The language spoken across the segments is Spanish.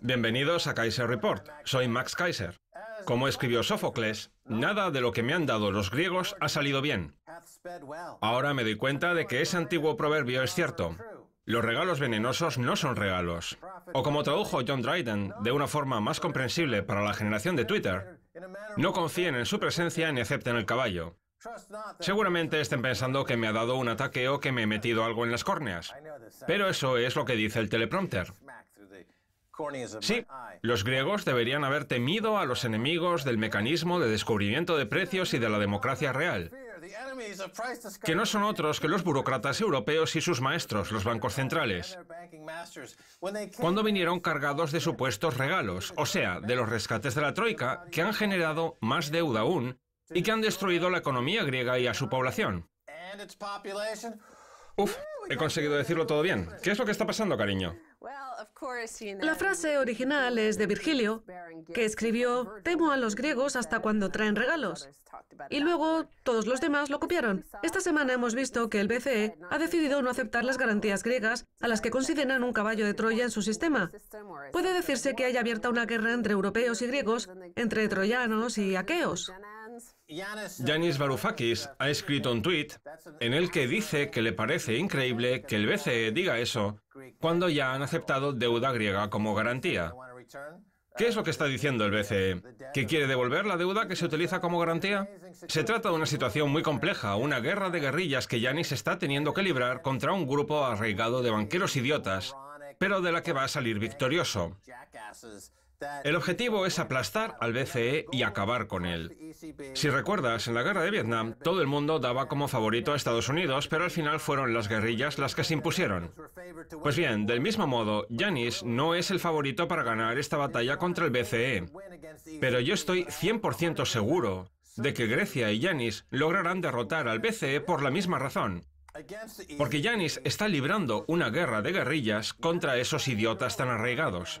Bienvenidos a Kaiser Report. Soy Max Kaiser. Como escribió Sófocles, nada de lo que me han dado los griegos ha salido bien. Ahora me doy cuenta de que ese antiguo proverbio es cierto. Los regalos venenosos no son regalos. O como tradujo John Dryden de una forma más comprensible para la generación de Twitter, no confíen en su presencia ni acepten el caballo. Seguramente estén pensando que me ha dado un ataque o que me he metido algo en las córneas. Pero eso es lo que dice el teleprompter. Sí, los griegos deberían haber temido a los enemigos del mecanismo de descubrimiento de precios y de la democracia real, que no son otros que los burócratas europeos y sus maestros, los bancos centrales, cuando vinieron cargados de supuestos regalos, o sea, de los rescates de la Troika, que han generado más deuda aún y que han destruido la economía griega y a su población. Uf, he conseguido decirlo todo bien. ¿Qué es lo que está pasando, cariño? La frase original es de Virgilio, que escribió, temo a los griegos hasta cuando traen regalos. Y luego todos los demás lo copiaron. Esta semana hemos visto que el BCE ha decidido no aceptar las garantías griegas a las que consideran un caballo de Troya en su sistema. Puede decirse que haya abierta una guerra entre europeos y griegos, entre troyanos y aqueos. Yanis Varoufakis ha escrito un tuit en el que dice que le parece increíble que el BCE diga eso cuando ya han aceptado deuda griega como garantía. ¿Qué es lo que está diciendo el BCE? ¿Que quiere devolver la deuda que se utiliza como garantía? Se trata de una situación muy compleja, una guerra de guerrillas que Yanis está teniendo que librar contra un grupo arraigado de banqueros idiotas, pero de la que va a salir victorioso. El objetivo es aplastar al BCE y acabar con él. Si recuerdas, en la guerra de Vietnam todo el mundo daba como favorito a Estados Unidos, pero al final fueron las guerrillas las que se impusieron. Pues bien, del mismo modo, Yanis no es el favorito para ganar esta batalla contra el BCE, pero yo estoy 100% seguro de que Grecia y Yanis lograrán derrotar al BCE por la misma razón. Porque Yanis está librando una guerra de guerrillas contra esos idiotas tan arraigados.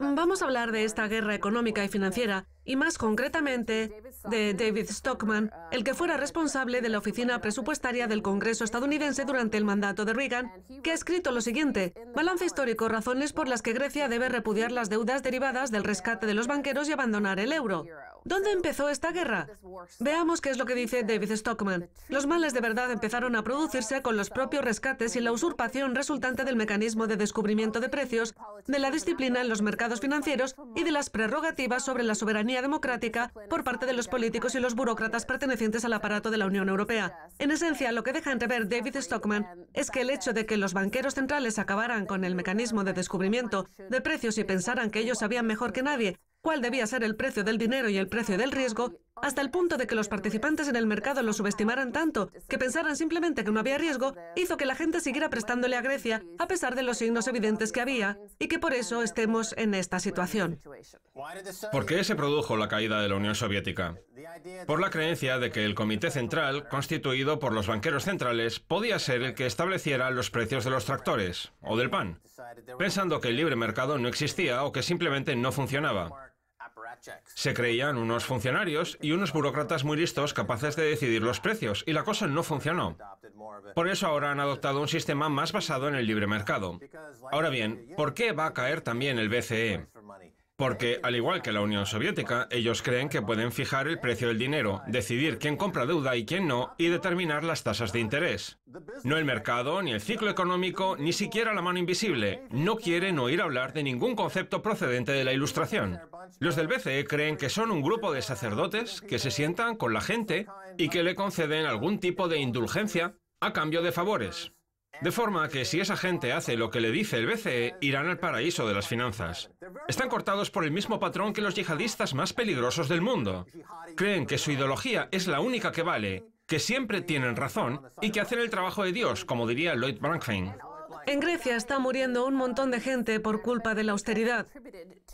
Vamos a hablar de esta guerra económica y financiera y más concretamente de David Stockman, el que fuera responsable de la oficina presupuestaria del Congreso estadounidense durante el mandato de Reagan, que ha escrito lo siguiente, Balance histórico, razones por las que Grecia debe repudiar las deudas derivadas del rescate de los banqueros y abandonar el euro. ¿Dónde empezó esta guerra? Veamos qué es lo que dice David Stockman. Los males de verdad empezaron a producirse con los propios rescates y la usurpación resultante del mecanismo de descubrimiento de precios, de la disciplina en los mercados financieros y de las prerrogativas sobre la soberanía democrática por parte de los políticos y los burócratas pertenecientes al aparato de la Unión Europea. En esencia, lo que deja entrever David Stockman es que el hecho de que los banqueros centrales acabaran con el mecanismo de descubrimiento de precios y pensaran que ellos sabían mejor que nadie cuál debía ser el precio del dinero y el precio del riesgo, hasta el punto de que los participantes en el mercado lo subestimaran tanto, que pensaran simplemente que no había riesgo, hizo que la gente siguiera prestándole a Grecia, a pesar de los signos evidentes que había, y que por eso estemos en esta situación. ¿Por qué se produjo la caída de la Unión Soviética? Por la creencia de que el Comité Central, constituido por los banqueros centrales, podía ser el que estableciera los precios de los tractores o del pan, pensando que el libre mercado no existía o que simplemente no funcionaba. Se creían unos funcionarios y unos burócratas muy listos capaces de decidir los precios, y la cosa no funcionó. Por eso ahora han adoptado un sistema más basado en el libre mercado. Ahora bien, ¿por qué va a caer también el BCE? Porque, al igual que la Unión Soviética, ellos creen que pueden fijar el precio del dinero, decidir quién compra deuda y quién no, y determinar las tasas de interés. No el mercado, ni el ciclo económico, ni siquiera la mano invisible. No quieren oír hablar de ningún concepto procedente de la Ilustración. Los del BCE creen que son un grupo de sacerdotes que se sientan con la gente y que le conceden algún tipo de indulgencia a cambio de favores. De forma que si esa gente hace lo que le dice el BCE, irán al paraíso de las finanzas. Están cortados por el mismo patrón que los yihadistas más peligrosos del mundo. Creen que su ideología es la única que vale, que siempre tienen razón y que hacen el trabajo de Dios, como diría Lloyd Blankfein. En Grecia está muriendo un montón de gente por culpa de la austeridad,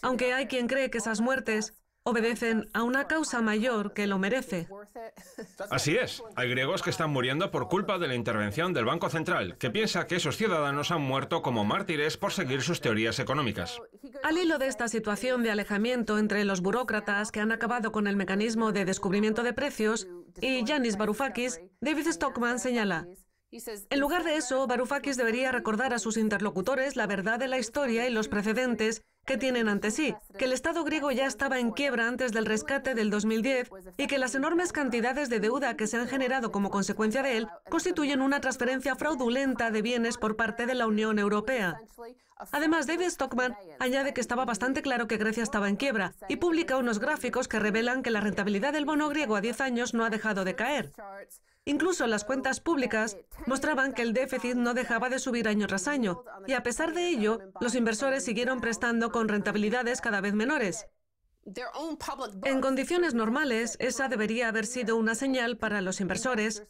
aunque hay quien cree que esas muertes obedecen a una causa mayor que lo merece. Así es. Hay griegos que están muriendo por culpa de la intervención del Banco Central, que piensa que esos ciudadanos han muerto como mártires por seguir sus teorías económicas. Al hilo de esta situación de alejamiento entre los burócratas que han acabado con el mecanismo de descubrimiento de precios y Yanis Varoufakis, David Stockman señala, en lugar de eso, Varoufakis debería recordar a sus interlocutores la verdad de la historia y los precedentes que tienen ante sí, que el Estado griego ya estaba en quiebra antes del rescate del 2010 y que las enormes cantidades de deuda que se han generado como consecuencia de él constituyen una transferencia fraudulenta de bienes por parte de la Unión Europea. Además, David Stockman añade que estaba bastante claro que Grecia estaba en quiebra y publica unos gráficos que revelan que la rentabilidad del bono griego a 10 años no ha dejado de caer. Incluso las cuentas públicas mostraban que el déficit no dejaba de subir año tras año y a pesar de ello, los inversores siguieron prestando con rentabilidades cada vez menores. En condiciones normales, esa debería haber sido una señal para los inversores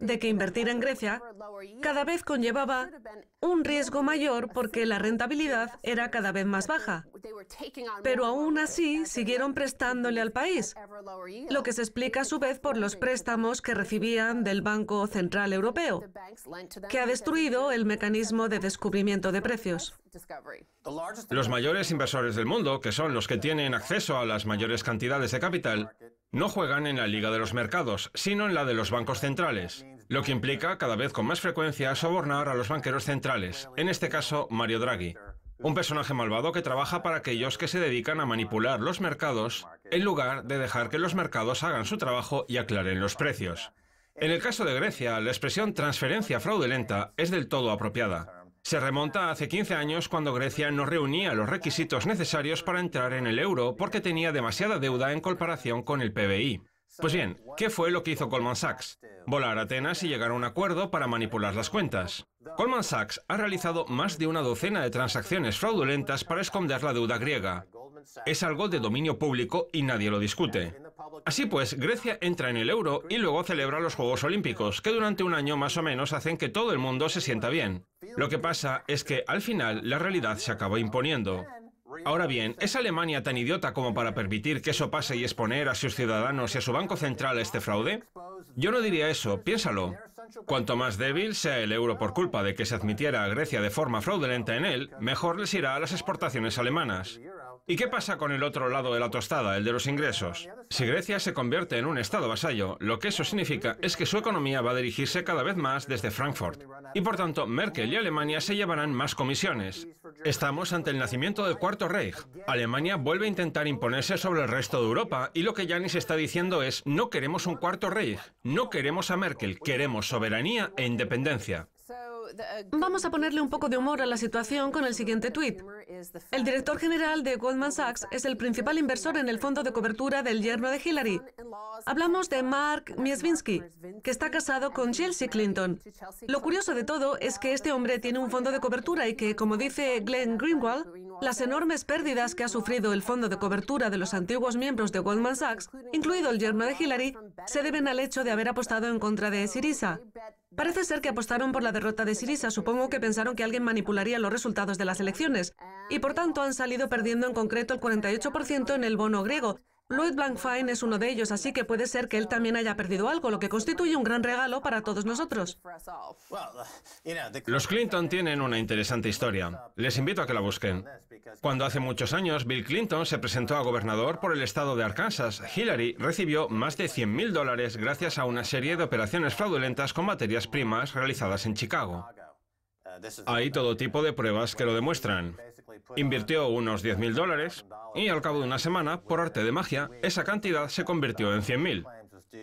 de que invertir en Grecia cada vez conllevaba un riesgo mayor porque la rentabilidad era cada vez más baja. Pero aún así siguieron prestándole al país, lo que se explica a su vez por los préstamos que recibían del Banco Central Europeo, que ha destruido el mecanismo de descubrimiento de precios. Los mayores inversores del mundo, que son los que tienen acceso a las mayores cantidades de capital, no juegan en la liga de los mercados, sino en la de los bancos centrales, lo que implica cada vez con más frecuencia sobornar a los banqueros centrales, en este caso Mario Draghi, un personaje malvado que trabaja para aquellos que se dedican a manipular los mercados en lugar de dejar que los mercados hagan su trabajo y aclaren los precios. En el caso de Grecia, la expresión transferencia fraudulenta es del todo apropiada, se remonta a hace 15 años cuando Grecia no reunía los requisitos necesarios para entrar en el euro porque tenía demasiada deuda en comparación con el PBI. Pues bien, ¿qué fue lo que hizo Goldman Sachs? Volar a Atenas y llegar a un acuerdo para manipular las cuentas. Goldman Sachs ha realizado más de una docena de transacciones fraudulentas para esconder la deuda griega. Es algo de dominio público y nadie lo discute. Así pues, Grecia entra en el euro y luego celebra los Juegos Olímpicos, que durante un año más o menos hacen que todo el mundo se sienta bien. Lo que pasa es que al final la realidad se acaba imponiendo. Ahora bien, ¿es Alemania tan idiota como para permitir que eso pase y exponer a sus ciudadanos y a su Banco Central este fraude? Yo no diría eso, piénsalo. Cuanto más débil sea el euro por culpa de que se admitiera a Grecia de forma fraudulenta en él, mejor les irá a las exportaciones alemanas. ¿Y qué pasa con el otro lado de la tostada, el de los ingresos? Si Grecia se convierte en un Estado vasallo, lo que eso significa es que su economía va a dirigirse cada vez más desde Frankfurt. Y por tanto, Merkel y Alemania se llevarán más comisiones. Estamos ante el nacimiento del Cuarto Reich. Alemania vuelve a intentar imponerse sobre el resto de Europa y lo que Yanis está diciendo es, no queremos un Cuarto Reich, no queremos a Merkel, queremos soberanía e independencia. Uh, Vamos a ponerle un poco de humor a la situación con el siguiente tuit. El director general de Goldman Sachs es el principal inversor en el fondo de cobertura del yerno de Hillary. Hablamos de Mark Mieswinski, que está casado con Chelsea Clinton. Lo curioso de todo es que este hombre tiene un fondo de cobertura y que, como dice Glenn Greenwald, las enormes pérdidas que ha sufrido el fondo de cobertura de los antiguos miembros de Goldman Sachs, incluido el yerno de Hillary, se deben al hecho de haber apostado en contra de Sirisa. Parece ser que apostaron por la derrota de Sirisa. Supongo que pensaron que alguien manipularía los resultados de las elecciones. Y por tanto han salido perdiendo en concreto el 48% en el bono griego, Lloyd Blankfein es uno de ellos, así que puede ser que él también haya perdido algo, lo que constituye un gran regalo para todos nosotros. Los Clinton tienen una interesante historia. Les invito a que la busquen. Cuando hace muchos años Bill Clinton se presentó a gobernador por el estado de Arkansas, Hillary recibió más de 100.000 dólares gracias a una serie de operaciones fraudulentas con materias primas realizadas en Chicago. Hay todo tipo de pruebas que lo demuestran. Invirtió unos 10.000 dólares y al cabo de una semana, por arte de magia, esa cantidad se convirtió en 100.000.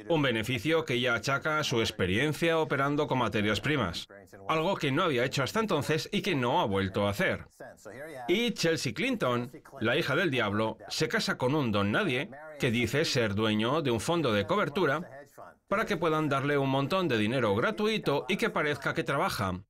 Un beneficio que ya achaca a su experiencia operando con materias primas, algo que no había hecho hasta entonces y que no ha vuelto a hacer. Y Chelsea Clinton, la hija del diablo, se casa con un don nadie que dice ser dueño de un fondo de cobertura para que puedan darle un montón de dinero gratuito y que parezca que trabaja,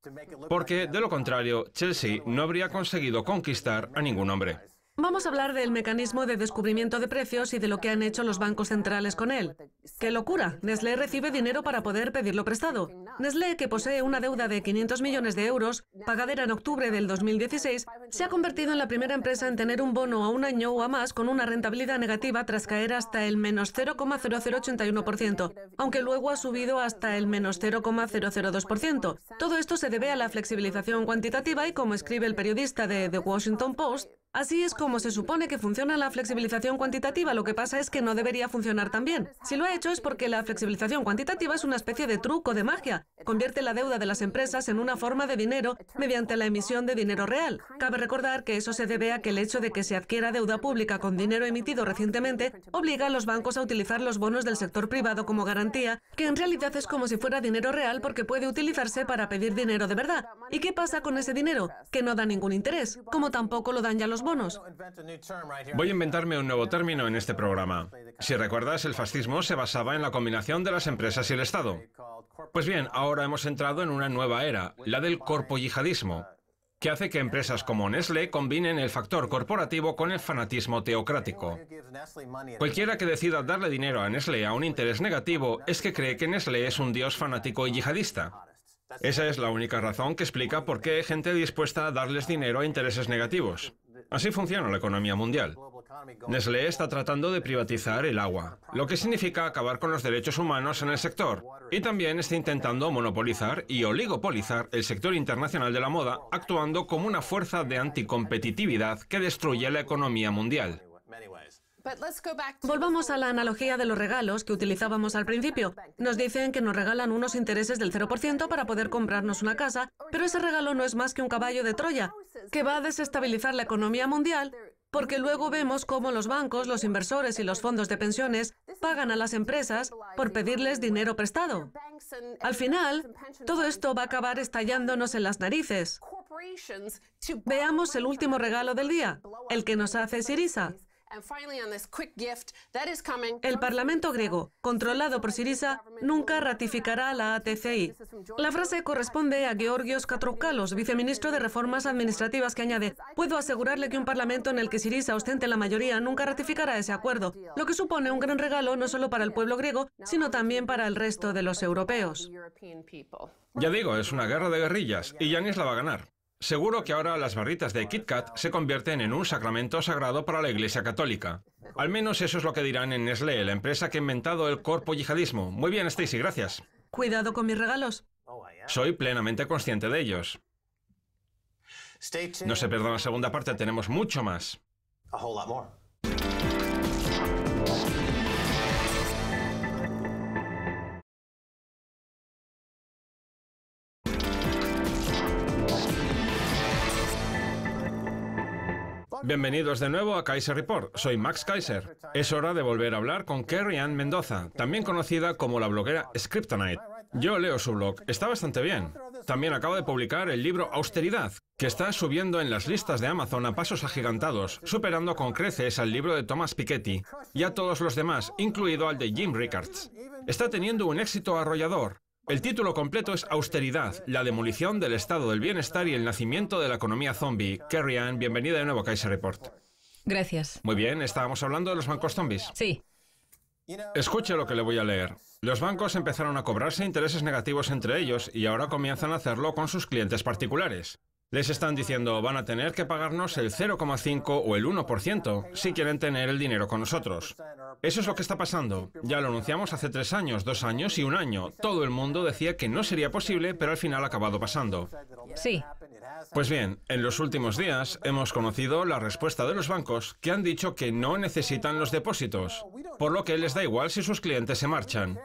porque de lo contrario Chelsea no habría conseguido conquistar a ningún hombre. Vamos a hablar del mecanismo de descubrimiento de precios y de lo que han hecho los bancos centrales con él. ¡Qué locura! Nestlé recibe dinero para poder pedirlo prestado. Nestlé, que posee una deuda de 500 millones de euros, pagadera en octubre del 2016, se ha convertido en la primera empresa en tener un bono a un año o a más con una rentabilidad negativa tras caer hasta el menos 0,0081%, aunque luego ha subido hasta el menos 0,002%. Todo esto se debe a la flexibilización cuantitativa y, como escribe el periodista de The Washington Post, Así es como se supone que funciona la flexibilización cuantitativa, lo que pasa es que no debería funcionar tan bien. Si lo ha hecho es porque la flexibilización cuantitativa es una especie de truco de magia, convierte la deuda de las empresas en una forma de dinero mediante la emisión de dinero real. Cabe recordar que eso se debe a que el hecho de que se adquiera deuda pública con dinero emitido recientemente obliga a los bancos a utilizar los bonos del sector privado como garantía, que en realidad es como si fuera dinero real porque puede utilizarse para pedir dinero de verdad. ¿Y qué pasa con ese dinero? Que no da ningún interés, como tampoco lo dan ya los bonos. Voy a inventarme un nuevo término en este programa. Si recuerdas, el fascismo se basaba en la combinación de las empresas y el Estado. Pues bien, ahora hemos entrado en una nueva era, la del corpo yihadismo, que hace que empresas como Nestlé combinen el factor corporativo con el fanatismo teocrático. Cualquiera que decida darle dinero a Nestlé a un interés negativo es que cree que Nestlé es un dios fanático y yihadista. Esa es la única razón que explica por qué hay gente dispuesta a darles dinero a intereses negativos. Así funciona la economía mundial. Nestlé está tratando de privatizar el agua, lo que significa acabar con los derechos humanos en el sector. Y también está intentando monopolizar y oligopolizar el sector internacional de la moda, actuando como una fuerza de anticompetitividad que destruye la economía mundial. Volvamos a la analogía de los regalos que utilizábamos al principio. Nos dicen que nos regalan unos intereses del 0% para poder comprarnos una casa, pero ese regalo no es más que un caballo de Troya, que va a desestabilizar la economía mundial porque luego vemos cómo los bancos, los inversores y los fondos de pensiones pagan a las empresas por pedirles dinero prestado. Al final, todo esto va a acabar estallándonos en las narices. Veamos el último regalo del día, el que nos hace Sirisa. El Parlamento griego, controlado por Siriza, nunca ratificará la ATCI. La frase corresponde a Georgios Katroukalos, viceministro de Reformas Administrativas, que añade, puedo asegurarle que un Parlamento en el que Siriza ostente la mayoría nunca ratificará ese acuerdo, lo que supone un gran regalo no solo para el pueblo griego, sino también para el resto de los europeos. Ya digo, es una guerra de guerrillas y Yanis la va a ganar. Seguro que ahora las barritas de Kit Kat se convierten en un sacramento sagrado para la Iglesia Católica. Al menos eso es lo que dirán en Nestlé, la empresa que ha inventado el corpo yihadismo. Muy bien, Stacy, gracias. Cuidado con mis regalos. Soy plenamente consciente de ellos. No se pierda la segunda parte, tenemos mucho más. Bienvenidos de nuevo a Kaiser Report. Soy Max Kaiser. Es hora de volver a hablar con Carrie Ann Mendoza, también conocida como la bloguera Scriptonite. Yo leo su blog, está bastante bien. También acabo de publicar el libro Austeridad, que está subiendo en las listas de Amazon a pasos agigantados, superando con creces al libro de Thomas Piketty y a todos los demás, incluido al de Jim Rickards. Está teniendo un éxito arrollador, el título completo es Austeridad, la demolición del estado del bienestar y el nacimiento de la economía zombie. Kerry Ann, bienvenida de nuevo a Kaiser Report. Gracias. Muy bien, estábamos hablando de los bancos zombies. Sí. Escuche lo que le voy a leer. Los bancos empezaron a cobrarse intereses negativos entre ellos y ahora comienzan a hacerlo con sus clientes particulares. Les están diciendo, van a tener que pagarnos el 0,5 o el 1% si quieren tener el dinero con nosotros. Eso es lo que está pasando. Ya lo anunciamos hace tres años, dos años y un año. Todo el mundo decía que no sería posible, pero al final ha acabado pasando. Sí. Pues bien, en los últimos días hemos conocido la respuesta de los bancos que han dicho que no necesitan los depósitos, por lo que les da igual si sus clientes se marchan.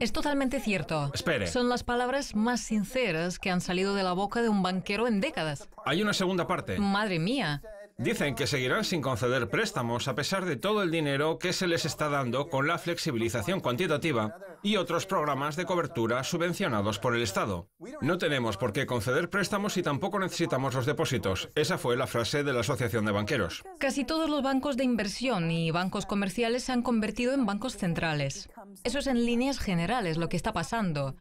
Es totalmente cierto. Espere. Son las palabras más sinceras que han salido de la boca de un banquero en décadas. Hay una segunda parte. Madre mía. Dicen que seguirán sin conceder préstamos a pesar de todo el dinero que se les está dando con la flexibilización cuantitativa y otros programas de cobertura subvencionados por el Estado. No tenemos por qué conceder préstamos y tampoco necesitamos los depósitos. Esa fue la frase de la Asociación de Banqueros. Casi todos los bancos de inversión y bancos comerciales se han convertido en bancos centrales. Eso es en líneas generales lo que está pasando.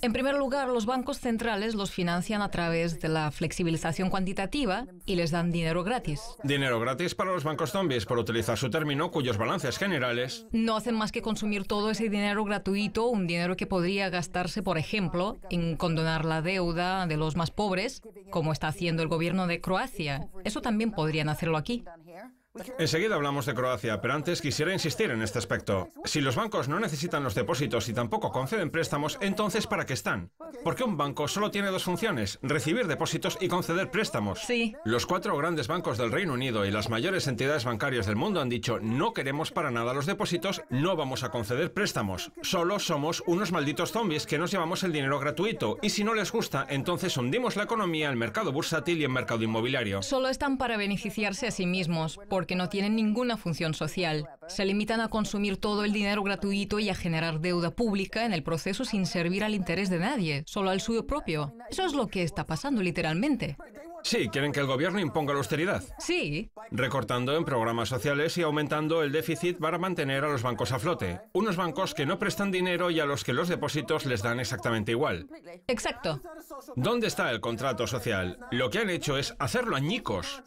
En primer lugar, los bancos centrales los financian a través de la flexibilización cuantitativa y les dan dinero gratis. Dinero gratis para los bancos zombies, por utilizar su término, cuyos balances generales... No hacen más que consumir todo ese dinero gratuito, un dinero que podría gastarse, por ejemplo, en condonar la deuda de los más pobres, como está haciendo el gobierno de Croacia. Eso también podrían hacerlo aquí. Pues Enseguida hablamos de Croacia, pero antes quisiera insistir en este aspecto. Si los bancos no necesitan los depósitos y tampoco conceden préstamos, entonces ¿para qué están? Porque un banco solo tiene dos funciones, recibir depósitos y conceder préstamos. Sí. Los cuatro grandes bancos del Reino Unido y las mayores entidades bancarias del mundo han dicho, no queremos para nada los depósitos, no vamos a conceder préstamos. Solo somos unos malditos zombies que nos llevamos el dinero gratuito y si no les gusta, entonces hundimos la economía, el mercado bursátil y el mercado inmobiliario. Solo están para beneficiarse a sí mismos porque no tienen ninguna función social. Se limitan a consumir todo el dinero gratuito y a generar deuda pública en el proceso sin servir al interés de nadie, solo al suyo propio. Eso es lo que está pasando literalmente. Sí, quieren que el gobierno imponga la austeridad. Sí. Recortando en programas sociales y aumentando el déficit para mantener a los bancos a flote. Unos bancos que no prestan dinero y a los que los depósitos les dan exactamente igual. Exacto. ¿Dónde está el contrato social? Lo que han hecho es hacerlo añicos.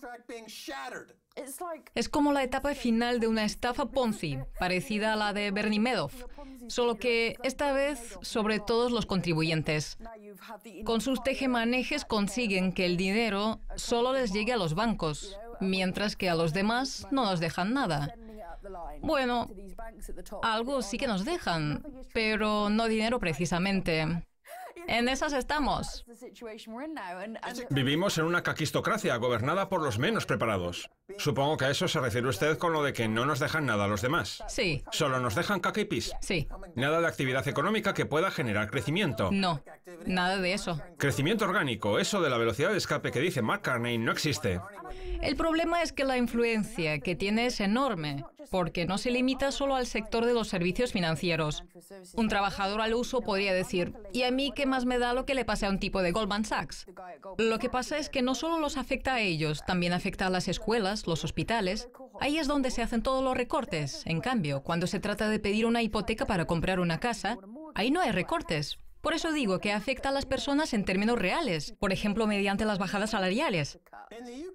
Es como la etapa final de una estafa Ponzi, parecida a la de Bernie Madoff, solo que esta vez sobre todos los contribuyentes. Con sus tejemanejes consiguen que el dinero solo les llegue a los bancos, mientras que a los demás no nos dejan nada. Bueno, algo sí que nos dejan, pero no dinero precisamente. En esas estamos. Vivimos en una caquistocracia gobernada por los menos preparados. Supongo que a eso se refiere usted con lo de que no nos dejan nada a los demás. Sí. Solo nos dejan caca y pis. Sí. Nada de actividad económica que pueda generar crecimiento. No, nada de eso. Crecimiento orgánico, eso de la velocidad de escape que dice Mark Carney no existe. El problema es que la influencia que tiene es enorme, porque no se limita solo al sector de los servicios financieros. Un trabajador al uso podría decir, ¿y a mí qué más me da lo que le pase a un tipo de Goldman Sachs? Lo que pasa es que no solo los afecta a ellos, también afecta a las escuelas, los hospitales. Ahí es donde se hacen todos los recortes. En cambio, cuando se trata de pedir una hipoteca para comprar una casa, ahí no hay recortes, por eso digo que afecta a las personas en términos reales, por ejemplo, mediante las bajadas salariales.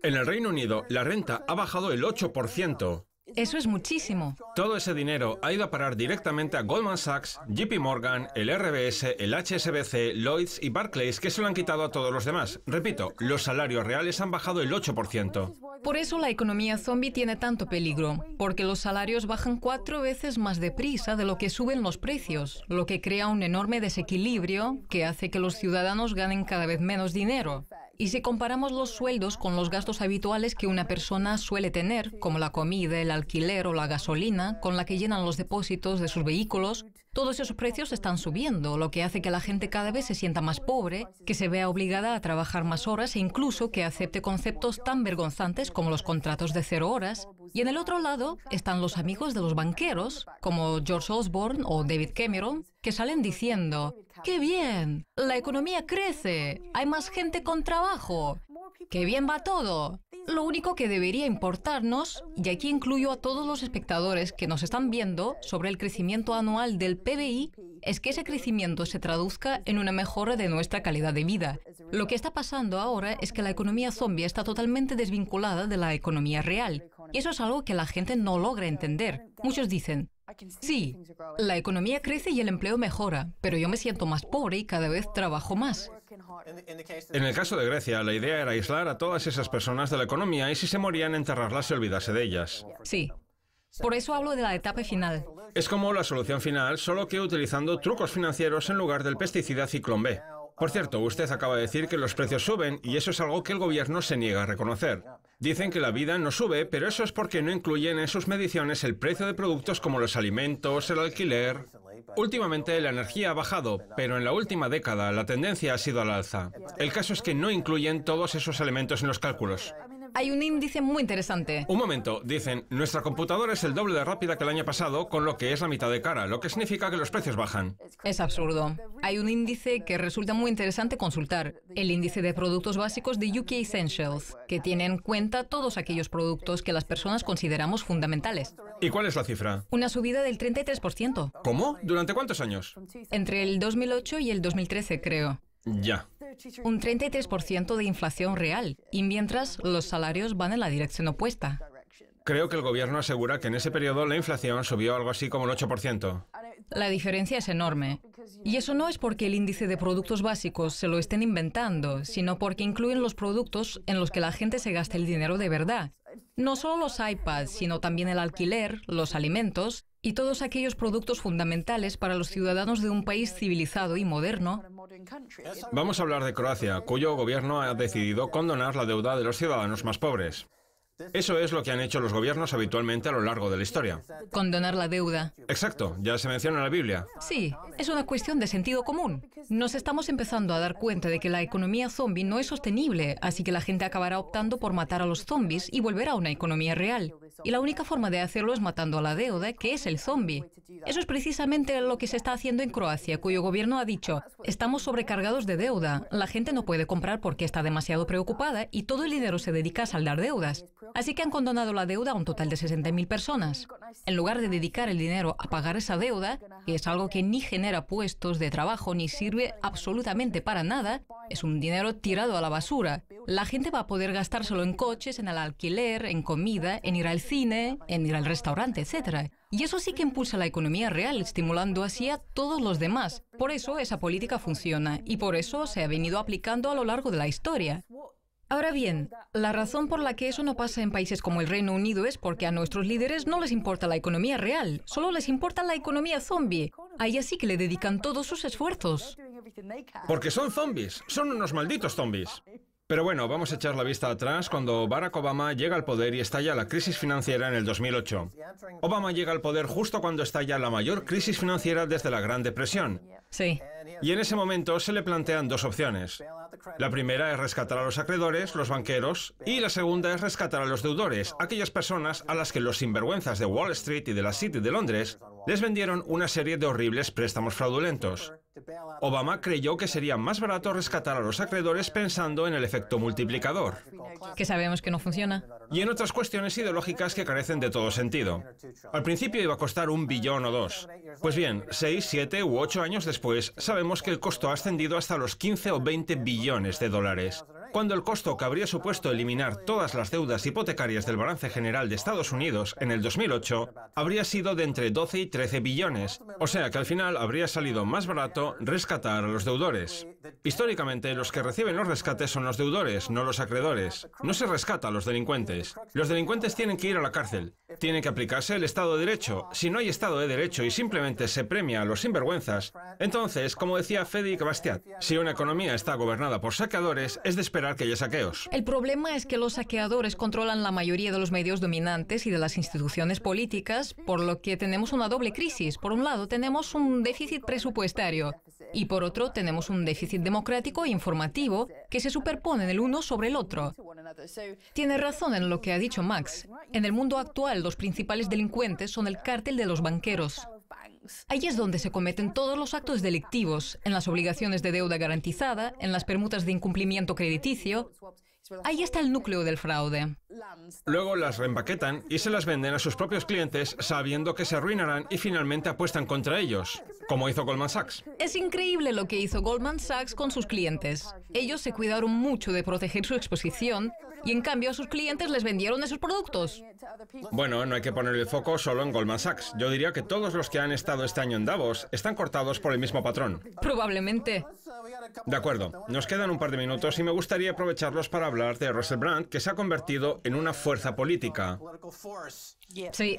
En el Reino Unido, la renta ha bajado el 8%. Eso es muchísimo. Todo ese dinero ha ido a parar directamente a Goldman Sachs, JP Morgan, el RBS, el HSBC, Lloyds y Barclays, que se lo han quitado a todos los demás. Repito, los salarios reales han bajado el 8%. Por eso la economía zombie tiene tanto peligro, porque los salarios bajan cuatro veces más deprisa de lo que suben los precios, lo que crea un enorme desequilibrio que hace que los ciudadanos ganen cada vez menos dinero. Y si comparamos los sueldos con los gastos habituales que una persona suele tener, como la comida, el alquiler o la gasolina, con la que llenan los depósitos de sus vehículos, todos esos precios están subiendo, lo que hace que la gente cada vez se sienta más pobre, que se vea obligada a trabajar más horas e incluso que acepte conceptos tan vergonzantes como los contratos de cero horas. Y en el otro lado están los amigos de los banqueros, como George Osborne o David Cameron, que salen diciendo, ¡Qué bien! La economía crece, hay más gente con trabajo. ¡Qué bien va todo! Lo único que debería importarnos, y aquí incluyo a todos los espectadores que nos están viendo sobre el crecimiento anual del PBI, es que ese crecimiento se traduzca en una mejora de nuestra calidad de vida. Lo que está pasando ahora es que la economía zombie está totalmente desvinculada de la economía real. Y eso es algo que la gente no logra entender. Muchos dicen, sí, la economía crece y el empleo mejora, pero yo me siento más pobre y cada vez trabajo más. En el caso de Grecia, la idea era aislar a todas esas personas de la economía y si se morían, enterrarlas y olvidarse de ellas. Sí, por eso hablo de la etapa final. Es como la solución final, solo que utilizando trucos financieros en lugar del pesticida ciclón B. Por cierto, usted acaba de decir que los precios suben y eso es algo que el gobierno se niega a reconocer. Dicen que la vida no sube, pero eso es porque no incluyen en sus mediciones el precio de productos como los alimentos, el alquiler. Últimamente la energía ha bajado, pero en la última década la tendencia ha sido al alza. El caso es que no incluyen todos esos elementos en los cálculos hay un índice muy interesante. Un momento, dicen, nuestra computadora es el doble de rápida que el año pasado, con lo que es la mitad de cara, lo que significa que los precios bajan. Es absurdo. Hay un índice que resulta muy interesante consultar, el índice de productos básicos de UK Essentials, que tiene en cuenta todos aquellos productos que las personas consideramos fundamentales. ¿Y cuál es la cifra? Una subida del 33%. ¿Cómo? ¿Durante cuántos años? Entre el 2008 y el 2013, creo. Ya. Un 33% de inflación real, y mientras los salarios van en la dirección opuesta. Creo que el gobierno asegura que en ese periodo la inflación subió algo así como un 8%. La diferencia es enorme. Y eso no es porque el índice de productos básicos se lo estén inventando, sino porque incluyen los productos en los que la gente se gasta el dinero de verdad. No solo los iPads, sino también el alquiler, los alimentos y todos aquellos productos fundamentales para los ciudadanos de un país civilizado y moderno. Vamos a hablar de Croacia, cuyo gobierno ha decidido condonar la deuda de los ciudadanos más pobres. Eso es lo que han hecho los gobiernos habitualmente a lo largo de la historia. Condonar la deuda. Exacto, ya se menciona en la Biblia. Sí, es una cuestión de sentido común. Nos estamos empezando a dar cuenta de que la economía zombie no es sostenible, así que la gente acabará optando por matar a los zombies y volver a una economía real. Y la única forma de hacerlo es matando a la deuda, que es el zombie. Eso es precisamente lo que se está haciendo en Croacia, cuyo gobierno ha dicho, estamos sobrecargados de deuda, la gente no puede comprar porque está demasiado preocupada y todo el dinero se dedica a saldar deudas. Así que han condonado la deuda a un total de 60.000 personas. En lugar de dedicar el dinero a pagar esa deuda, que es algo que ni genera puestos de trabajo ni sirve absolutamente para nada, es un dinero tirado a la basura. La gente va a poder gastárselo en coches, en el alquiler, en comida, en ir al cine, en ir al restaurante, etc. Y eso sí que impulsa la economía real, estimulando así a todos los demás. Por eso esa política funciona y por eso se ha venido aplicando a lo largo de la historia. Ahora bien, la razón por la que eso no pasa en países como el Reino Unido es porque a nuestros líderes no les importa la economía real, solo les importa la economía zombie. ahí así que le dedican todos sus esfuerzos. Porque son zombies, son unos malditos zombies. Pero bueno, vamos a echar la vista atrás cuando Barack Obama llega al poder y estalla la crisis financiera en el 2008. Obama llega al poder justo cuando estalla la mayor crisis financiera desde la Gran Depresión. Sí. Y en ese momento se le plantean dos opciones. La primera es rescatar a los acreedores, los banqueros, y la segunda es rescatar a los deudores, aquellas personas a las que los sinvergüenzas de Wall Street y de la City de Londres les vendieron una serie de horribles préstamos fraudulentos. Obama creyó que sería más barato rescatar a los acreedores pensando en el efecto multiplicador. Que sabemos que no funciona. Y en otras cuestiones ideológicas que carecen de todo sentido. Al principio iba a costar un billón o dos. Pues bien, seis, siete u ocho años después, sabemos que el costo ha ascendido hasta los 15 o 20 billones de dólares cuando el costo que habría supuesto eliminar todas las deudas hipotecarias del balance general de Estados Unidos en el 2008 habría sido de entre 12 y 13 billones, o sea que al final habría salido más barato rescatar a los deudores. Históricamente, los que reciben los rescates son los deudores, no los acreedores. No se rescata a los delincuentes. Los delincuentes tienen que ir a la cárcel. Tiene que aplicarse el Estado de Derecho. Si no hay Estado de Derecho y simplemente se premia a los sinvergüenzas, entonces, como decía Freddy Bastiat, si una economía está gobernada por saqueadores, es de saqueos. El problema es que los saqueadores controlan la mayoría de los medios dominantes y de las instituciones políticas, por lo que tenemos una doble crisis. Por un lado, tenemos un déficit presupuestario y por otro, tenemos un déficit democrático e informativo que se superponen el uno sobre el otro. Tiene razón en lo que ha dicho Max. En el mundo actual, los principales delincuentes son el cártel de los banqueros. Ahí es donde se cometen todos los actos delictivos, en las obligaciones de deuda garantizada, en las permutas de incumplimiento crediticio. Ahí está el núcleo del fraude. Luego las reempaquetan y se las venden a sus propios clientes sabiendo que se arruinarán y finalmente apuestan contra ellos, como hizo Goldman Sachs. Es increíble lo que hizo Goldman Sachs con sus clientes. Ellos se cuidaron mucho de proteger su exposición y en cambio a sus clientes les vendieron esos productos. Bueno, no hay que poner el foco solo en Goldman Sachs. Yo diría que todos los que han estado este año en Davos están cortados por el mismo patrón. Probablemente. De acuerdo, nos quedan un par de minutos y me gustaría aprovecharlos para hablar de Russell Brand, que se ha convertido en una fuerza política. Sí.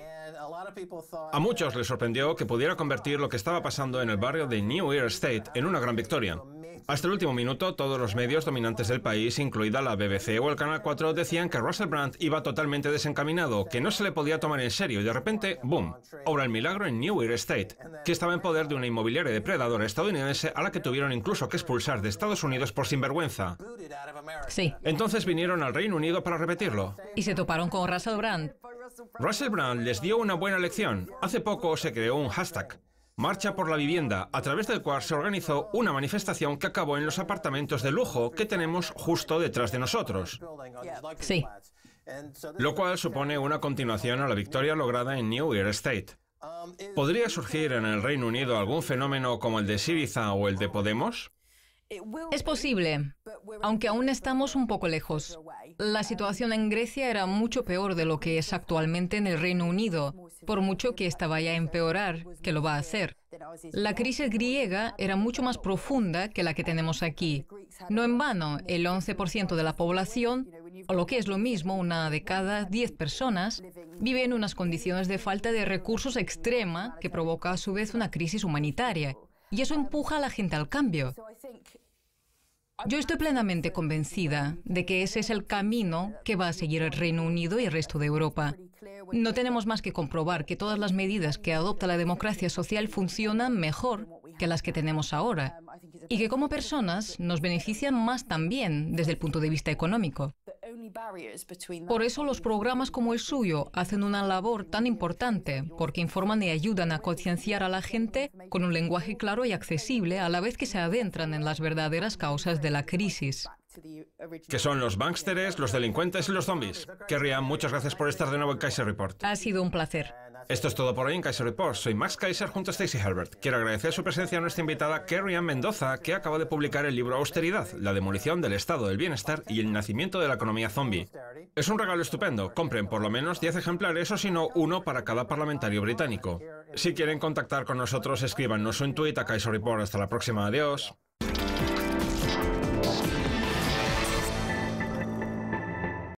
A muchos les sorprendió que pudiera convertir lo que estaba pasando en el barrio de New Year State en una gran victoria. Hasta el último minuto, todos los medios dominantes del país, incluida la BBC o el Canal 4, decían que Russell Brand iba totalmente desencaminado, que no se le podía tomar en serio y de repente, ¡boom!, obra el milagro en New York State, que estaba en poder de una inmobiliaria depredadora estadounidense a la que tuvieron incluso que expulsar de Estados Unidos por sinvergüenza. Sí. Entonces vinieron al Reino Unido para repetirlo. Y se toparon con Russell Brand. Russell Brand les dio una buena lección. Hace poco se creó un hashtag, Marcha por la Vivienda, a través del cual se organizó una manifestación que acabó en los apartamentos de lujo que tenemos justo detrás de nosotros. Sí. Lo cual supone una continuación a la victoria lograda en New Year State. ¿Podría surgir en el Reino Unido algún fenómeno como el de Syriza o el de Podemos? Es posible, aunque aún estamos un poco lejos. La situación en Grecia era mucho peor de lo que es actualmente en el Reino Unido, por mucho que esta vaya a empeorar, que lo va a hacer. La crisis griega era mucho más profunda que la que tenemos aquí. No en vano, el 11% de la población, o lo que es lo mismo, una de cada 10 personas, vive en unas condiciones de falta de recursos extrema que provoca a su vez una crisis humanitaria. Y eso empuja a la gente al cambio. Yo estoy plenamente convencida de que ese es el camino que va a seguir el Reino Unido y el resto de Europa. No tenemos más que comprobar que todas las medidas que adopta la democracia social funcionan mejor que las que tenemos ahora y que como personas nos benefician más también desde el punto de vista económico. Por eso los programas como el suyo hacen una labor tan importante, porque informan y ayudan a concienciar a la gente con un lenguaje claro y accesible a la vez que se adentran en las verdaderas causas de la crisis. Que son los banksters, los delincuentes y los zombies. querrían muchas gracias por estar de nuevo en Kaiser Report. Ha sido un placer. Esto es todo por hoy en Kaiser Report. Soy Max Kaiser junto a Stacy Herbert. Quiero agradecer su presencia a nuestra invitada Carrie Ann Mendoza, que acaba de publicar el libro Austeridad, la demolición del estado del bienestar y el nacimiento de la economía zombie. Es un regalo estupendo. Compren por lo menos 10 ejemplares o si no, uno para cada parlamentario británico. Si quieren contactar con nosotros, escríbanos un tuit a Kaiser Report. Hasta la próxima. Adiós.